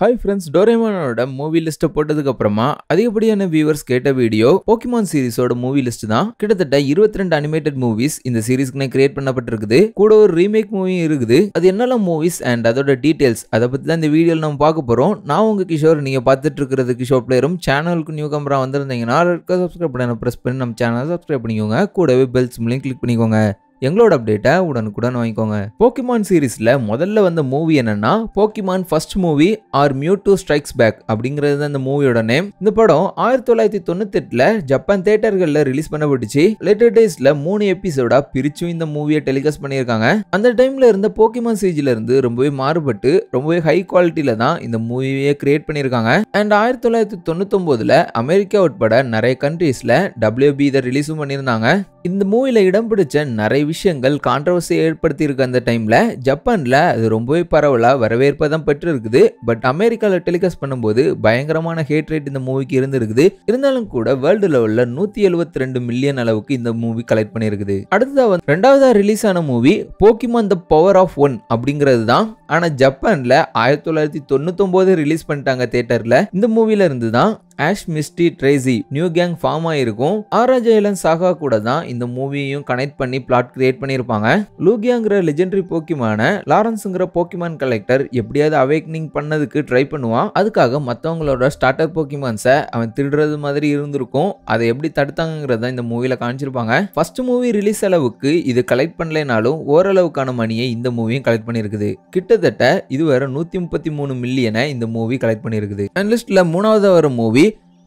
hi friends டோரேமானோட movie லிஸ்ட்டை போட்டதுக்கப்புறமா அதிகப்படியான viewers கேட்ட வீடியோ போக்கிமான் சீரிஸோட மூவி லிஸ்ட் தான் கிட்டத்தட்ட இருபத்தி ரெண்டு அனிமேட்டட் மூவிஸ் இந்த சீரீஸ்க்குனே கிரியேட் பண்ணப்பட்டிருக்குது கூட ஒரு ரீமேக் மூவியும் இருக்குது அது என்னெல்லாம் மூவிஸ் அண்ட் அதோட டீட்டெயில்ஸ் அதை பற்றி தான் இந்த வீடியோவில் நம்ம பார்க்க போகிறோம் நான் உங்கள் கிஷோர் நீங்கள் பார்த்துட்டு இருக்கிறது கிஷோர் பிளேயரும் சேனலுக்கு நியூ கேமரா வந்திருந்தீங்கன்னா சப்ஸ்கிரைப் பண்ண ப்ரெஸ் பண்ணி நம்ம சேனலை சப்ஸ்கிரைப் பண்ணிக்கோங்க கூடவே பெல்ஸ் மூலியம் கிளிக் பண்ணிக்கோங்க எங்களோட அப்டேட்டை உடனுக்குடன் வாங்கிக்கோங்க போக்கிமான் சீரீஸில் முதல்ல வந்த மூவி என்னன்னா Pokemon first movie or Mewtwo strikes back அப்படிங்கிறது தான் இந்த மூவியோட நேம் இந்த படம் ஆயிரத்தி தொள்ளாயிரத்தி தொண்ணூத்தெட்டில் ஜப்பான் தேட்டர்களில் ரிலீஸ் பண்ணப்பட்டுச்சு லேட்டர் டேஸில் மூணு எபிசோடா பிரிச்சும் இந்த மூவியை டெலிகாஸ்ட் பண்ணியிருக்காங்க அந்த டைமில் இருந்த போக்கிமான் சீஜில் இருந்து ரொம்பவே மாறுபட்டு ரொம்பவே ஹை குவாலிட்டியில் தான் இந்த மூவியை கிரியேட் பண்ணியிருக்காங்க அண்ட் ஆயிரத்தி தொள்ளாயிரத்தி தொண்ணூத்தொம்போதில் அமெரிக்கா உட்பட நிறைய கண்ட்ரீஸில் டபிள்யூபி இதை ரிலீஸும் பண்ணியிருந்தாங்க இந்த மூவியில் இடம் பிடிச்ச நிறைய விஷயங்கள் கான்ட்ரவர்சியை ஏற்படுத்தியிருக்கு அந்த டைமில் ஜப்பானில் அது ரொம்பவே பரவலாக வரவேற்பை தான் பெற்றிருக்குது பட் அமெரிக்காவில் டெலிகாஸ்ட் பண்ணும்போது பயங்கரமான ஹேட் ரேட் இந்த மூவிக்கு இருந்திருக்குது இருந்தாலும் கூட வேர்ல்டு லெவலில் நூற்றி எழுபத்தி ரெண்டு மில்லியன் அளவுக்கு இந்த மூவி கலெக்ட் பண்ணியிருக்குது அடுத்ததாக வந்து ரெண்டாவதாக ரிலீஸ் ஆன movie Pokemon the power of one அப்படிங்கிறது தான் ஆனால் ஜப்பானில் ஆயிரத்தி தொள்ளாயிரத்தி தொண்ணூத்தொம்போது ரிலீஸ் பண்ணிட்டாங்க தேட்டரில் இந்த மூவில இருந்து தான் Ash Misty Tracey new gang form ஆயிருக்கும் ஆராஜயலன் சாகா கூட தான் இந்த மூவியையும் கனெக்ட் பண்ணி பிளாட் கிரியேட் பண்ணியிருப்பாங்க லூகியாங்கிற லெஜெண்டரி போக்கிமான லாரன்ஸுங்கிற போக்கிமான் கலெக்டர் எப்படியாவது அவேக்னிங் பண்ணதுக்கு ட்ரை பண்ணுவான் அதுக்காக மற்றவங்களோட ஸ்டார்டர் போக்கிமான்ஸை அவன் திருடுறது மாதிரி இருந்திருக்கும் அதை எப்படி தடுத்தாங்கிறத இந்த மூவியில் காமிச்சிருப்பாங்க ஃபர்ஸ்ட் மூவி ரிலீஸ் அளவுக்கு இது கலெக்ட் பண்ணலைனாலும் ஓரளவுக்கான மணியை இந்த மூவியும் கலெக்ட் பண்ணியிருக்குது கிட்ட கிட்டத்தட்ட இதுவரை நூற்றி முப்பத்தி மூணு மில்லியனை இந்த மூவி கலெக்ட் பண்ணியிருக்குது அண்ட் லிஸ்ட்டில் மூணாவது வர movie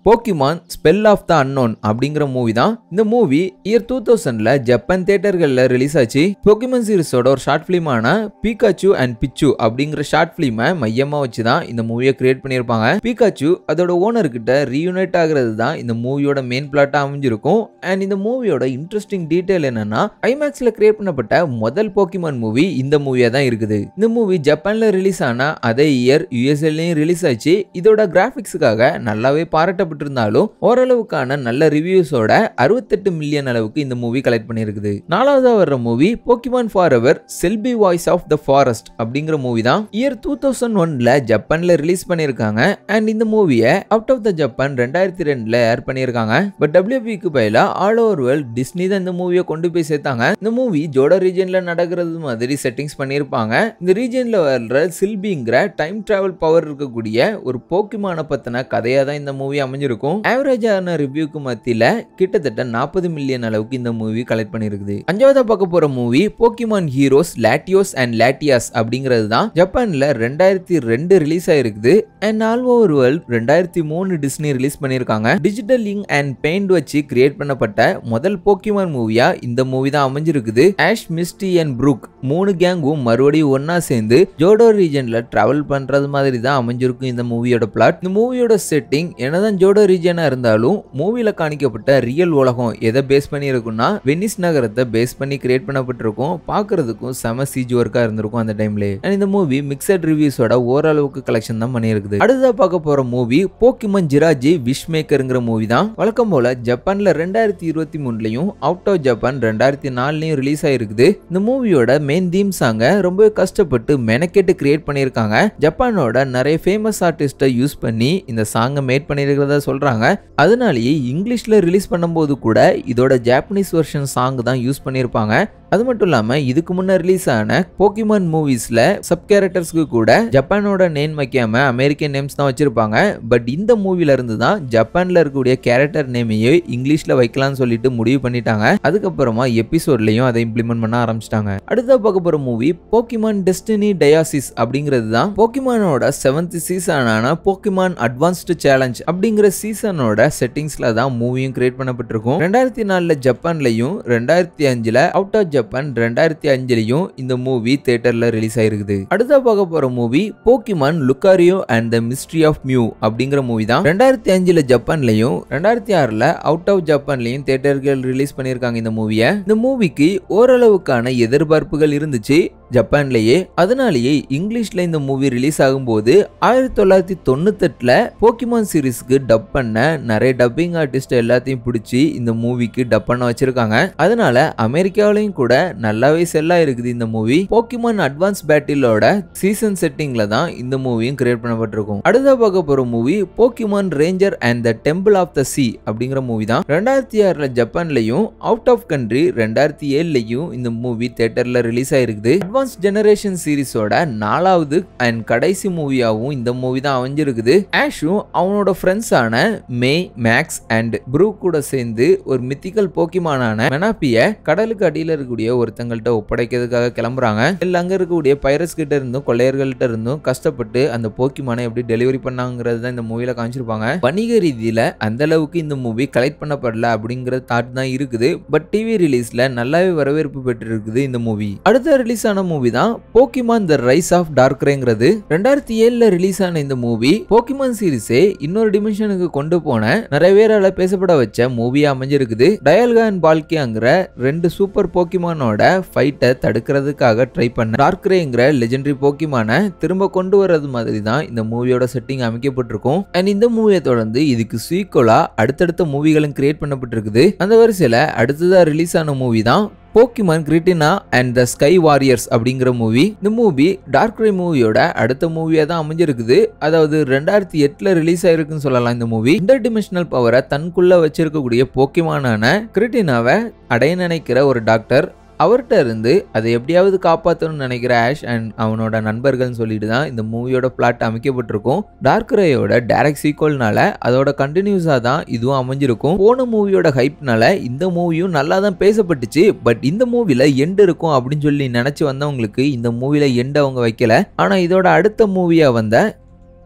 Pokemon spell of the unknown அப்படிங்கிற மூவி தான் இந்த மூவி இயர் டூ தௌசண்ட்ல ஜப்பான் தேட்டர்களில் ரிலீஸ் ஆச்சு போக்கிமான் சீரிஸோட ஒரு ஷார்ட் ஃபிலிமான பீகாச்சு அண்ட் பிச்சு அப்படிங்கிற ஷார்ட் ஃபிலிமை மையமாக வச்சு தான் இந்த மூவியை கிரியேட் பண்ணியிருப்பாங்க பீகாச்சு அதோட ஓனர்கிட்ட ரீயூனைட் ஆகிறது தான் இந்த மூவியோட மெயின் பிளாட்டாக அமைஞ்சிருக்கும் அண்ட் இந்த மூவியோட இன்ட்ரெஸ்டிங் டீட்டெயில் என்னன்னா ஐமேக்ஸில் கிரியேட் பண்ணப்பட்ட முதல் போக்கிமான் மூவி இந்த மூவியாக தான் இருக்குது இந்த மூவி ஜப்பானில் ரிலீஸ் ஆன அதே இயர் யூஎஸ்எல்லையும் ரிலீஸ் ஆச்சு இதோட கிராஃபிக்ஸுக்காக நல்லாவே பாராட்ட சாப்பிட்டிருந்தாலும் ஓரளவுக்கான நல்ல ரிவ்யூஸோட அறுபத்தெட்டு மில்லியன் அளவுக்கு இந்த மூவி கலெக்ட் பண்ணியிருக்குது நாலாவதாக வர்ற movie Pokemon forever Celebi voice of the forest அப்படிங்கிற மூவி தான் இயர் டூ தௌசண்ட் ஒன்ல ஜப்பான்ல ரிலீஸ் பண்ணியிருக்காங்க அண்ட் இந்த மூவியை அவுட் ஆஃப் த ஜப்பான் ரெண்டாயிரத்தி ரெண்டுல ஏர் பண்ணியிருக்காங்க பட் டபிள்யூபிக்கு பயிலா ஆல் ஓவர் வேர்ல்ட் டிஸ்னி தான் இந்த மூவியை கொண்டு போய் சேர்த்தாங்க இந்த மூவி ஜோடோ ரீஜன்ல நடக்கிறது மாதிரி செட்டிங்ஸ் பண்ணியிருப்பாங்க இந்த ரீஜன்ல வர்ற சில்பிங்கிற டைம் டிராவல் பவர் இருக்கக்கூடிய ஒரு போக்கிமான பத்தின கதையாக தான் இந்த மூவி அமைஞ்சு அமைஞ்சிருக்கும் ஆவரேஜான ரிவ்யூக்கு மத்தியில் கிட்டத்தட்ட நாற்பது மில்லியன் அளவுக்கு இந்த மூவி கலெக்ட் பண்ணியிருக்குது அஞ்சாவதாக பார்க்க போகிற movie Pokemon heroes Latios and Latias அப்படிங்கிறது தான் ஜப்பானில் ரெண்டாயிரத்தி ரெண்டு ரிலீஸ் ஆயிருக்குது அண்ட் ஆல் ஓவர் வேர்ல்ட் ரெண்டாயிரத்தி மூணு டிஸ்னி ரிலீஸ் பண்ணியிருக்காங்க டிஜிட்டல் லிங் அண்ட் பெயிண்ட் வச்சு கிரியேட் பண்ணப்பட்ட முதல் போக்கிமான் மூவியா இந்த மூவி தான் அமைஞ்சிருக்குது ஆஷ் மிஸ்டி அண்ட் ப்ரூக் மூணு கேங்கும் மறுபடியும் ஒன்னா சேர்ந்து ஜோடோ ரீஜன்ல டிராவல் பண்றது மாதிரி தான் அமைஞ்சிருக்கும் இந்த மூவியோட பிளாட் இந்த மூவியோட செட்டிங் என்னதான் ஜோ அதோட ரீஜனாக இருந்தாலும் மூவியில் காணிக்கப்பட்ட ரியல் உலகம் எதை பேஸ் பண்ணி இருக்குன்னா வெனிஸ் நகரத்தை பேஸ் பண்ணி கிரியேட் பண்ணப்பட்டிருக்கும் பார்க்கறதுக்கும் செம சீஜ் ஒர்க்காக இருந்திருக்கும் அந்த டைம்லேயே அண்ட் இந்த மூவி மிக்சட் ரிவ்யூஸோட ஓரளவுக்கு கலெக்ஷன் தான் பண்ணியிருக்குது அடுத்ததாக பார்க்க போகிற மூவி போக்கிமன் ஜிராஜி விஷ் மேக்கருங்கிற மூவி தான் வழக்கம் போல ஜப்பானில் ரெண்டாயிரத்தி இருபத்தி மூணுலையும் அவுட் ஆஃப் ஜப்பான் ரெண்டாயிரத்தி நாலுலையும் ரிலீஸ் ஆகிருக்குது இந்த மூவியோட மெயின் தீம் சாங்கை ரொம்பவே கஷ்டப்பட்டு மெனக்கெட்டு கிரியேட் பண்ணியிருக்காங்க ஜப்பானோட நிறைய ஃபேமஸ் ஆர்டிஸ்ட்டை யூஸ் பண்ணி இந்த சாங்கை மேட் பண்ணியிருக்கிறதா சொல்கிறாங்க அதனாலேயே இங்கிலீஷில் ரிலீஸ் பண்ணும்போது கூட இதோட ஜாப்பனீஸ் வெர்ஷன் சாங் தான் யூஸ் பண்ணியிருப்பாங்க அது மட்டும் இல்லாமல் இதுக்கு முன்னே ரிலீஸ் ஆன போக்கிமான் மூவிஸில் சப் கேரக்டர்ஸ்க்கு கூட ஜப்பானோட நேம் வைக்காம அமெரிக்கன் நேம்ஸ் தான் வச்சிருப்பாங்க பட் இந்த மூவில இருந்து தான் ஜப்பானில் இருக்கக்கூடிய கேரக்டர் நேமையே இங்கிலீஷில் வைக்கலாம்னு சொல்லிட்டு முடிவு பண்ணிட்டாங்க அதுக்கப்புறமா எபிசோட்லயும் அதை இம்ப்ளிமெண்ட் பண்ண ஆரம்பிச்சிட்டாங்க அடுத்த பார்க்க போற மூவி போக்கிமான் டெஸ்டினி டயாசிஸ் அப்படிங்கிறது தான் போக்கிமானோட செவன்த் சீசனான போக்கிமான் அட்வான்ஸ்டு சேலஞ்ச் அப்படிங்கிற சீசனோட செட்டிங்ஸில் தான் மூவியும் கிரியேட் பண்ணப்பட்டிருக்கும் ரெண்டாயிரத்தி நாலில் ஜப்பான்லயும் ரெண்டாயிரத்தி அஞ்சில் அவுட் ஆஃப் ஜப்பான் ரெண்டாயிரத்தி அஞ்சுலையும் இந்த மூவி தேட்டரில் ரிலீஸ் ஆயிருக்குது அடுத்த பார்க்க போற movie Pokemon Lucario and the mystery of Mew அப்படிங்கிற மூவி தான் ரெண்டாயிரத்தி அஞ்சுல ஜப்பான்லயும் ரெண்டாயிரத்தி ஆறுல அவுட் ஆஃப் ஜப்பான்லயும் தேட்டர்கள் ரிலீஸ் பண்ணியிருக்காங்க இந்த மூவியை இந்த மூவிக்கு ஓரளவுக்கான எதிர்பார்ப்புகள் இருந்துச்சு ஜப்பான்லேயே அதனாலேயே இங்கிலீஷில் இந்த மூவி ரிலீஸ் ஆகும்போது ஆயிரத்தி தொள்ளாயிரத்தி தொண்ணூத்தெட்டில் போக்கிமான் சீரீஸ்க்கு டப் பண்ண நிறைய டப்பிங் ஆர்டிஸ்ட் எல்லாத்தையும் பிடிச்சி இந்த மூவிக்கு டப் பண்ண வச்சிருக்காங்க அதனால அமெரிக்காவிலையும் கூட நல்லாவே செல்லா இருக்குது இந்த மூவி போக்கிமான் அட்வான்ஸ் பேட்டிலோட சீசன் செட்டிங்ல தான் இந்த மூவியும் கிரியேட் பண்ணப்பட்டிருக்கும் அடுத்த பார்க்க போற movie Pokemon ranger and the temple of the sea அப்படிங்கிற மூவி தான் ரெண்டாயிரத்தி ஆறுல ஜப்பான்லயும் அவுட் ஆஃப் கண்ட்ரி ரெண்டாயிரத்தி ஏழுலையும் இந்த மூவி தேட்டர்ல ரிலீஸ் ஆயிருக்குது அட்வான்ஸ் ஜெனரேஷன் சீரிஸோட நாலாவது அண்ட் கடைசி மூவியாகவும் இந்த மூவி தான் அமைஞ்சிருக்குது ஆஷும் அவனோட ஃப்ரெண்ட்ஸான மே மேக்ஸ் அண்ட் ப்ரூ கூட சேர்ந்து ஒரு மித்திக்கல் போக்கிமானான மெனாப்பிய கடலுக்கு அடியில் இருக்கக்கூடிய ஒருத்தங்கள்ட்ட ஒப்படைக்கிறதுக்காக கிளம்புறாங்க இல்லை அங்கே இருக்கக்கூடிய பைரஸ் கிட்ட இருந்தும் கொள்ளையர்கள்ட்ட இருந்தும் கஷ்டப்பட்டு அந்த போக்கிமானை எப்படி டெலிவரி பண்ணாங்கிறது தான் இந்த மூவியில் காமிச்சிருப்பாங்க வணிக ரீதியில் அந்த அளவுக்கு இந்த மூவி கலெக்ட் பண்ணப்படல அப்படிங்கிற தாட் தான் இருக்குது பட் டிவி ரிலீஸில் நல்லாவே வரவேற்பு பெற்றிருக்குது இந்த மூவி அடுத்த ரிலீஸ் ஆன மூவி தான் போக்கிமான் த ரைஸ் ஆஃப் டார்க்ரேங்கிறது ரெண்டாயிரத்தி ஏழுல ரிலீஸ் ஆன இந்த மூவி போக்கிமான் சீரிஸே இன்னொரு டிமென்ஷனுக்கு கொண்டு போன நிறைய பேரால பேசப்பட வச்ச மூவியா அமைஞ்சிருக்குது டயல்கா அண்ட் பால்கியாங்கிற ரெண்டு சூப்பர் போக்கிமானோட ஃபைட்டை தடுக்கிறதுக்காக ட்ரை பண்ண டார்க்ரேங்கிற லெஜெண்டரி போக்கிமான திரும்ப கொண்டு வர்றது மாதிரி தான் இந்த மூவியோட செட்டிங் அமைக்கப்பட்டிருக்கும் அண்ட் இந்த மூவியை தொடர்ந்து இதுக்கு சீக்குவலா அடுத்தடுத்த மூவிகளும் கிரியேட் பண்ணப்பட்டிருக்குது அந்த வரிசையில அடுத்ததா ரிலீஸ் ஆன மூவி தான் Pokemon Giratina and the sky warriors அப்படிங்கிற மூவி இந்த மூவி டார்க் ரே மூவியோட அடுத்த மூவியாக தான் அமைஞ்சிருக்குது அதாவது ரெண்டாயிரத்தி எட்டில் ரிலீஸ் ஆயிருக்குன்னு சொல்லலாம் இந்த மூவி இன்டர் டிமென்ஷனல் பவரை தனக்குள்ளே வச்சிருக்கக்கூடிய போக்கிமானான கிரிட்டினாவை அடைய நினைக்கிற ஒரு டாக்டர் அவர்கிட்ட இருந்து அதை எப்படியாவது காப்பாற்றணும்னு நினைக்கிற ஆஷ் அண்ட் அவனோட நண்பர்கள்னு சொல்லிட்டு தான் இந்த மூவியோட பிளாட் அமைக்கப்பட்டிருக்கும் டார்க் ரேயோட டேரக்ட் சீக்வல்னால அதோட கண்டினியூஸாக தான் இதுவும் அமைஞ்சிருக்கும் போன மூவியோட ஹைப்னால இந்த மூவியும் நல்லா தான் பேசப்பட்டுச்சு பட் இந்த மூவியில் எண்டு இருக்கும் அப்படின்னு சொல்லி நினச்சி வந்தவங்களுக்கு இந்த மூவியில் எண்டு அவங்க வைக்கல ஆனால் இதோட அடுத்த மூவியாக வந்த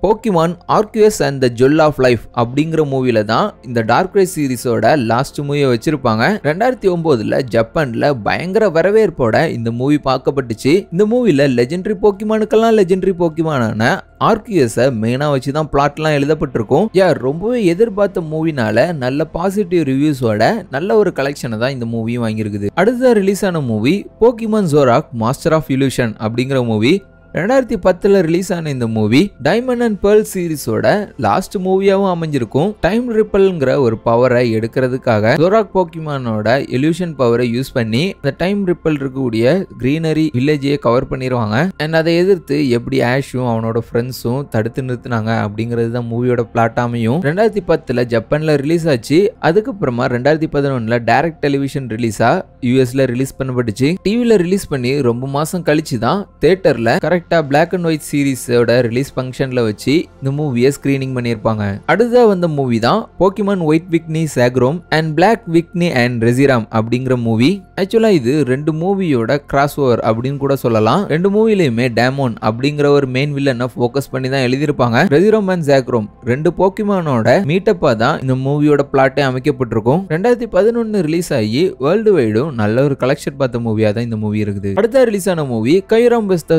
Pokemon Arceus and the jewel of life அப்படிங்கிற மூவியில தான் இந்த டார்க் ரைஸ் சீரிஸோட லாஸ்ட் மூவியை வச்சிருப்பாங்க ரெண்டாயிரத்தி ஒன்பதுல ஜப்பான்ல பயங்கர வரவேற்போட இந்த மூவி பார்க்கப்பட்டுச்சு இந்த மூவியில் லெஜெண்டரி போக்கிமானுக்கெல்லாம் லெஜெண்டரி போக்கிமானான ஆர்கியூஎஸை மெயினாக வச்சு தான் பிளாட்லாம் எழுதப்பட்டிருக்கும் யா ரொம்பவே எதிர்பார்த்த மூவினால நல்ல பாசிட்டிவ் ரிவ்யூஸோட நல்ல ஒரு கலெக்ஷனை தான் இந்த மூவியும் வாங்கியிருக்குது அடுத்த ரிலீஸ் ஆன movie Pokemon Zoroark master of illusion அப்படிங்கிற மூவி ரெண்டாயிரத்தி பத்தில் ரிலீஸ் ஆன இந்த மூவி டைமண்ட் அண்ட் பேர்ல் சீரிஸோட லாஸ்ட் மூவியாகவும் அமைஞ்சிருக்கும் டைம் ரிப்பல்ங்கிற ஒரு பவரை எடுக்கிறதுக்காக ஜோராக் போக்கிமானோட எலியூஷன் பவரை யூஸ் பண்ணி அந்த டைம் ரிப்பல் இருக்கக்கூடிய கிரீனரி வில்லேஜையே கவர் பண்ணிடுவாங்க அண்ட் அதை எதிர்த்து எப்படி ஆஷும் அவனோட ஃப்ரெண்ட்ஸும் தடுத்து நிறுத்தினாங்க அப்படிங்கிறது தான் மூவியோட பிளாட் அமையும் ரெண்டாயிரத்தி பத்தில் ஜப்பானில் ரிலீஸ் ஆச்சு அதுக்கப்புறமா ரெண்டாயிரத்தி பதினொன்னுல டைரக்ட் டெலிவிஷன் ரிலீஸாக யூஎஸ்ல ரிலீஸ் பண்ணப்பட்டுச்சு டிவியில் ரிலீஸ் பண்ணி ரொம்ப மாதம் கழிச்சு தான் தேட்டரில் கரெக்ட் டைரெக்டாக பிளாக் அண்ட் ஒயிட் சீரீஸோட ரிலீஸ் ஃபங்க்ஷனில் வச்சு இந்த மூவியை ஸ்க்ரீனிங் பண்ணியிருப்பாங்க அடுத்ததாக வந்த மூவி தான் Pokemon white Victini Zekrom and black Victini and Reshiram அப்படிங்கிற மூவி ஆக்சுவலாக இது ரெண்டு மூவியோட கிராஸ் ஓவர் அப்படின்னு கூட சொல்லலாம் ரெண்டு மூவிலையுமே டேமோன் அப்படிங்கிற ஒரு மெயின் வில்லனை ஃபோக்கஸ் பண்ணி தான் எழுதியிருப்பாங்க ரெசிரோம் அண்ட் சேக்ரோம் ரெண்டு போக்கிமானோட மீட்டப்பாக தான் இந்த மூவியோட பிளாட்டே அமைக்கப்பட்டிருக்கும் ரெண்டாயிரத்தி பதினொன்று ரிலீஸ் ஆகி வேர்ல்டு வைடும் நல்ல ஒரு கலெக்ஷன் பார்த்த மூவியாக தான் இந்த மூவி இருக்குது அடுத்த ரிலீஸ் ஆன மூவி கைராம் பெஸ்ட்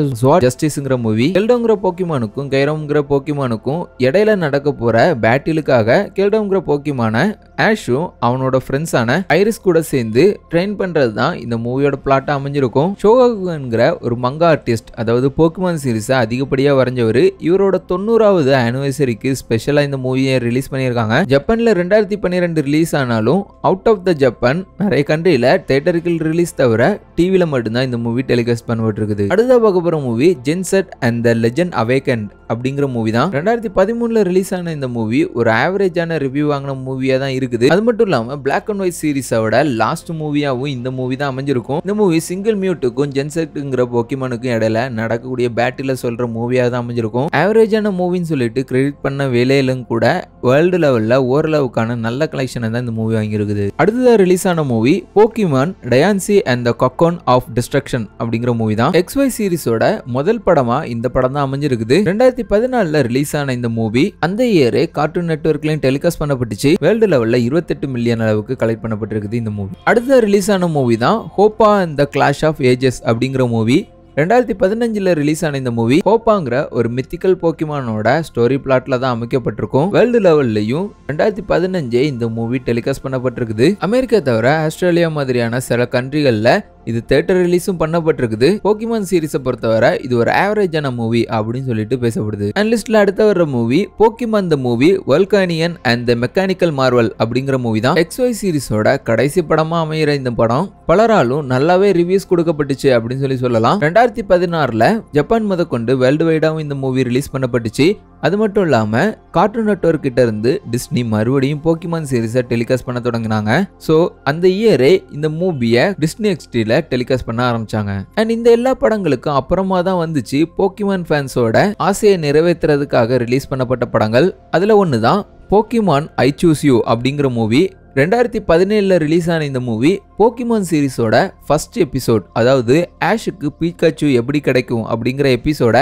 ஜஸ்டிஸ்ங்கிற மூவி கெல்டோங்கிற போக்கிமானுக்கும் கைரோங்கிற போக்கிமானுக்கும் இடையில நடக்க போற பேட்டிலுக்காக கெல்டோங்கிற போக்கிமான ஆஷும் அவனோட ஃப்ரெண்ட்ஸான ஐரிஸ் கூட சேர்ந்து ட்ரெயின் பண்றது தான் இந்த மூவியோட பிளாட்டா அமைஞ்சிருக்கும் ஷோகங்கிற ஒரு மங்கா ஆர்டிஸ்ட் அதாவது போக்குமான் சீரிஸை அதிகப்படியாக வரைஞ்சவர் இவரோட தொண்ணூறாவது ஆனிவர்சரிக்கு ஸ்பெஷலாக இந்த மூவியை ரிலீஸ் பண்ணியிருக்காங்க ஜப்பானில் ரெண்டாயிரத்தி பன்னிரெண்டு ரிலீஸ் ஆனாலும் அவுட் ஆஃப் த ஜப்பான் நிறைய கண்ட்ரியில் தேட்டருக்கு ரிலீஸ் தவிர டிவியில் மட்டும்தான் இந்த மூவி டெலிகாஸ்ட் பண்ணிட்டு இருக்குது அடுத்த பார்க்க போகிற movie Genesect and the legend awakened அப்படிங்கிற மூவி தான் ரெண்டாயிரத்தி பதிமூணுல ரிலீஸ் ஆன இந்த மூவி ஒரு ஆவரேஜான ரிவ்யூ வாங்கின மூவியா தான் இருக்குது அது மட்டும் இல்லாம பிளாக் அண்ட் ஒயிட் சீரிஸோட லாஸ்ட் மூவியாவும் இந்த மூவி தான் அமைஞ்சிருக்கும் இந்த மூவி சிங்கிள் மியூட்டுக்கும் ஜென்செட்டுங்கிற போக்கிமனுக்கும் இடையில நடக்கக்கூடிய பேட்டில சொல்ற மூவியா தான் அமைஞ்சிருக்கும் ஆவரேஜான மூவின்னு சொல்லிட்டு கிரெடிட் பண்ண வேலையிலும் கூட வேர்ல்டு லெவல்ல ஓரளவுக்கான நல்ல கலெக்ஷனை தான் இந்த மூவி வாங்கியிருக்குது அடுத்ததான் ரிலீஸ் ஆன movie Pokemon Diancie and the cocoon of destruction அப்படிங்கிற மூவி தான் எக்ஸ் ஒய் சீரிஸோட முதல் முதல் படமா இந்த படம் தான் அமைஞ்சிருக்குது ரெண்டாயிரத்தி பதினாலுல ரிலீஸ் ஆன இந்த மூவி அந்த இயரே கார்ட்டூன் நெட்ஒர்க்லயும் டெலிகாஸ்ட் பண்ணப்பட்டுச்சு வேர்ல்டு லெவல்ல இருபத்தெட்டு மில்லியன் அளவுக்கு கலெக்ட் பண்ணப்பட்டிருக்குது இந்த மூவி அடுத்த ரிலீஸ் ஆன மூவி தான் ஹோப்பா இந்த கிளாஷ் ஆஃப் ஏஜஸ் அப்படிங்கிற மூவி ரெண்டாயிரத்தி பதினஞ்சுல ரிலீஸ் ஆன இந்த மூவி ஹோப்பாங்கிற ஒரு மித்திக்கல் போக்கிமானோட ஸ்டோரி பிளாட்ல தான் அமைக்கப்பட்டிருக்கும் வேர்ல்டு லெவல்லையும் ரெண்டாயிரத்தி பதினஞ்சே இந்த மூவி டெலிகாஸ்ட் பண்ணப்பட்டிருக்குது அமெரிக்கா தவிர ஆஸ்திரேலியா மாதிரியான சில கண்ட்ரிகளில் இது தேட்டர் ரிலீஸும் பண்ணப்பட்டிருக்குது போக்கிமான் சீரிஸை பொறுத்தவரை இது ஒரு ஆவரேஜான மூவி அப்படின்னு சொல்லிட்டு பேசப்படுது அண்ட் லிஸ்ட்ல அடுத்த வர movie Pokemon the movie Volcanion and the mechanical marvel அப்படிங்கிற மூவி தான் எக்ஸ்ஒய் சீரிஸோட கடைசி படமா அமைகிற இந்த படம் பலராலும் நல்லாவே ரிவ்யூஸ் கொடுக்கப்பட்டுச்சு அப்படின்னு சொல்லி சொல்லலாம் ரெண்டாயிரத்தி பதினாறுல ஜப்பான் முதற்கொண்டு வேர்ல்டு வைடாவும் இந்த மூவி ரிலீஸ் பண்ணப்பட்டுச்சு அது மட்டும் இல்லாமல் கார்ட்டூன் நெட்ஒர்க் கிட்ட இருந்து டிஸ்னி மறுபடியும் போக்கிமான் சீரிஸை டெலிகாஸ்ட் பண்ண தொடங்கினாங்க ஸோ அந்த இயரே இந்த மூவியை டிஸ்னி எக்ஸ்டியில் டெலிகாஸ்ட் பண்ண ஆரம்பிச்சாங்க அண்ட் இந்த எல்லா படங்களுக்கும் அப்புறமா தான் வந்துச்சு போக்கிமான் ஃபேன்ஸோட ஆசையை நிறைவேற்றுறதுக்காக ரிலீஸ் பண்ணப்பட்ட படங்கள் அதில் ஒன்று தான் போக்கிமான் ஐ சூஸ் யூ அப்படிங்கிற மூவி ரெண்டாயிரத்தி பதினேழில் ரிலீஸ் ஆன இந்த மூவி போக்கிமான் சீரிஸோட ஃபர்ஸ்ட் எபிசோட் அதாவது ஆஷுக்கு பீக்காச்சு எப்படி கிடைக்கும் அப்படிங்கிற எபிசோட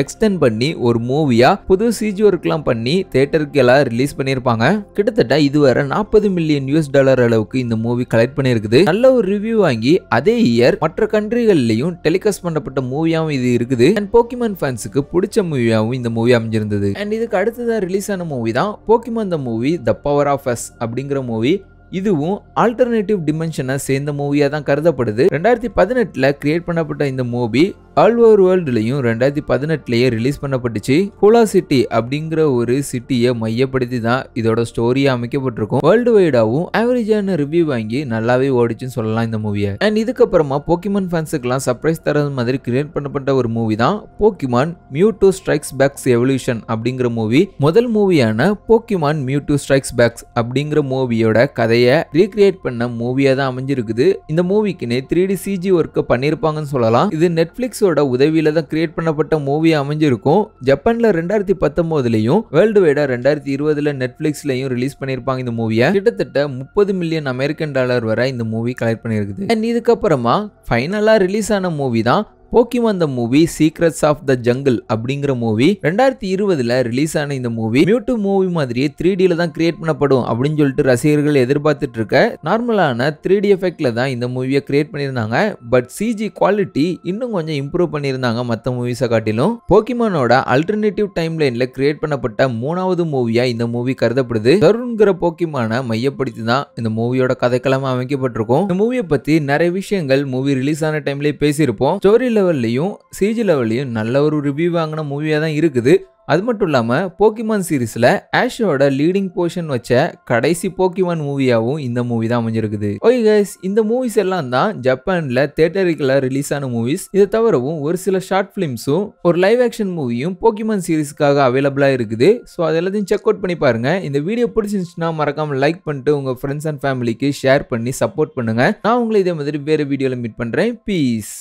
எக்ஸ்டெண்ட் பண்ணி ஒரு மூவியாக புது சிஜி ஒர்க்லாம் பண்ணி தேட்டருக்கு எல்லாம் ரிலீஸ் பண்ணியிருப்பாங்க கிட்டத்தட்ட இதுவரை நாற்பது மில்லியன் யூஎஸ் டாலர் அளவுக்கு இந்த மூவி கலெக்ட் பண்ணியிருக்குது நல்ல ஒரு ரிவ்யூ வாங்கி அதே இயர் மற்ற கண்ட்ரிகள்லையும் டெலிகாஸ்ட் பண்ணப்பட்ட மூவியாகவும் இது இருக்குது அண்ட் போக்கிமான் ஃபேன்ஸுக்கு பிடிச்ச மூவியாகவும் இந்த மூவி அமைஞ்சிருந்தது அண்ட் இதுக்கு அடுத்ததாக ரிலீஸ் ஆன மூவி தான் Pokemon the movie the power of us அப்படிங்கிற மூவி இதுவும் ஆல்டர்னேட்டிவ் டிமென்ஷனை சேர்ந்த மூவியாக தான் கருதப்படுது ரெண்டாயிரத்தி பதினெட்டில் கிரியேட் பண்ணப்பட்ட இந்த மூவி ஆல் ஓவர் வேர்ல்டுலையும் ரெண்டாயிரத்தி பதினெட்டுலேயே ரிலீஸ் பண்ணப்பட்டுச்சு ஹூலா சிட்டி அப்படிங்கிற ஒரு சிட்டியை மையப்படுத்தி தான் இதோட ஸ்டோரியாக அமைக்கப்பட்டிருக்கும் வேர்ல்டு வைடாகவும் ஆவரேஜான ரிவ்யூ வாங்கி நல்லாவே ஓடிச்சுன்னு சொல்லலாம் இந்த மூவியை அண்ட் இதுக்கப்புறமா போக்கிமான் ஃபேன்ஸுக்கெல்லாம் சர்ப்ரைஸ் தர மாதிரி கிரியேட் பண்ணப்பட்ட ஒரு மூவி தான் Pokemon Mewtwo strikes backs evolution அப்படிங்கிற மூவி முதல் மூவியான Pokemon Mewtwo strikes backs அப்படிங்கிற மூவியோட கதை கதையை ரீக்ரியேட் பண்ண மூவியாக தான் அமைஞ்சிருக்குது இந்த மூவிக்குன்னே த்ரீ டி சிஜி ஒர்க்கை பண்ணியிருப்பாங்கன்னு சொல்லலாம் இது நெட்ஃப்ளிக்ஸோட உதவியில தான் கிரியேட் பண்ணப்பட்ட மூவி அமைஞ்சிருக்கும் ஜப்பானில் ரெண்டாயிரத்தி பத்தொன்பதுலயும் வேர்ல்டு வைடா ரெண்டாயிரத்தி இருபதுல நெட்ஃப்ளிக்ஸ்லையும் ரிலீஸ் பண்ணியிருப்பாங்க இந்த மூவியை கிட்டத்தட்ட முப்பது மில்லியன் அமெரிக்கன் டாலர் வரை இந்த மூவி கலெக்ட் பண்ணிருக்குது அண்ட் இதுக்கப்புறமா ஃபைனலாக ரிலீஸ் ஆன மூவி தான் Pokemon the movie secrets of the jungle அப்படிங்கிற மூவி ரெண்டாயிரத்தி இருபதுல ரிலீஸ் ஆன இந்த மூவி மியூட்டு மூவி மாதிரியே த்ரீ டில தான் கிரியேட் பண்ணப்படும் அப்படின்னு சொல்லிட்டு ரசிகர்கள் எதிர்பார்த்துட்டு இருக்க நார்மலான த்ரீ டி எஃபெக்ட்ல தான் இந்த மூவியை கிரியேட் பண்ணியிருந்தாங்க பட் சிஜி குவாலிட்டி இன்னும் கொஞ்சம் இம்ப்ரூவ் பண்ணியிருந்தாங்க மற்ற மூவிஸை காட்டிலும் போக்கிமானோட அல்டர்னேட்டிவ் டைம் லைன்ல கிரியேட் பண்ணப்பட்ட மூணாவது மூவியா இந்த மூவி கருதப்படுது தருண்கிற போக்கிமான மையப்படுத்தி தான் இந்த மூவியோட கதைக்களமா அமைக்கப்பட்டிருக்கும் இந்த மூவியை பத்தி நிறைய விஷயங்கள் மூவி ரிலீஸ் ஆன டைம்லயே பேசியிருப்போம் ஸ்டோரியில் லெவல்லையும் சிஜி லெவல்லையும் நல்ல ஒரு ரிவ்யூ வாங்கின மூவியாக தான் இருக்குது அது மட்டும் இல்லாமல் போக்கிமான் சீரீஸில் ஆஷோட லீடிங் போர்ஷன் வச்ச கடைசி போக்கிமான் மூவியாகவும் இந்த மூவி தான் அமைஞ்சிருக்குது கைஸ் இந்த மூவிஸ் எல்லாம் தான் ஜப்பானில் தேட்டரிக்கெல்லாம் ரிலீஸ் ஆன மூவிஸ் இதை தவிரவும் ஒரு சில ஷார்ட் ஃபிலிம்ஸும் ஒரு லைவ் ஆக்ஷன் மூவியும் போக்கிமான் சீரீஸ்க்காக அவைலபிளாக இருக்குது ஸோ அது எல்லாத்தையும் செக் அவுட் பண்ணி பாருங்கள் இந்த வீடியோ பிடிச்சிருந்துச்சுன்னா மறக்காமல் லைக் பண்ணிட்டு உங்கள் ஃப்ரெண்ட்ஸ் அண்ட் ஃபேமிலிக்கு ஷேர் பண்ணி சப்போர்ட் பண்ணுங்கள் நான் உங்களை இதே மாதிரி வேறு வீடியோவில் மீட் பண்ணுறேன் பீஸ்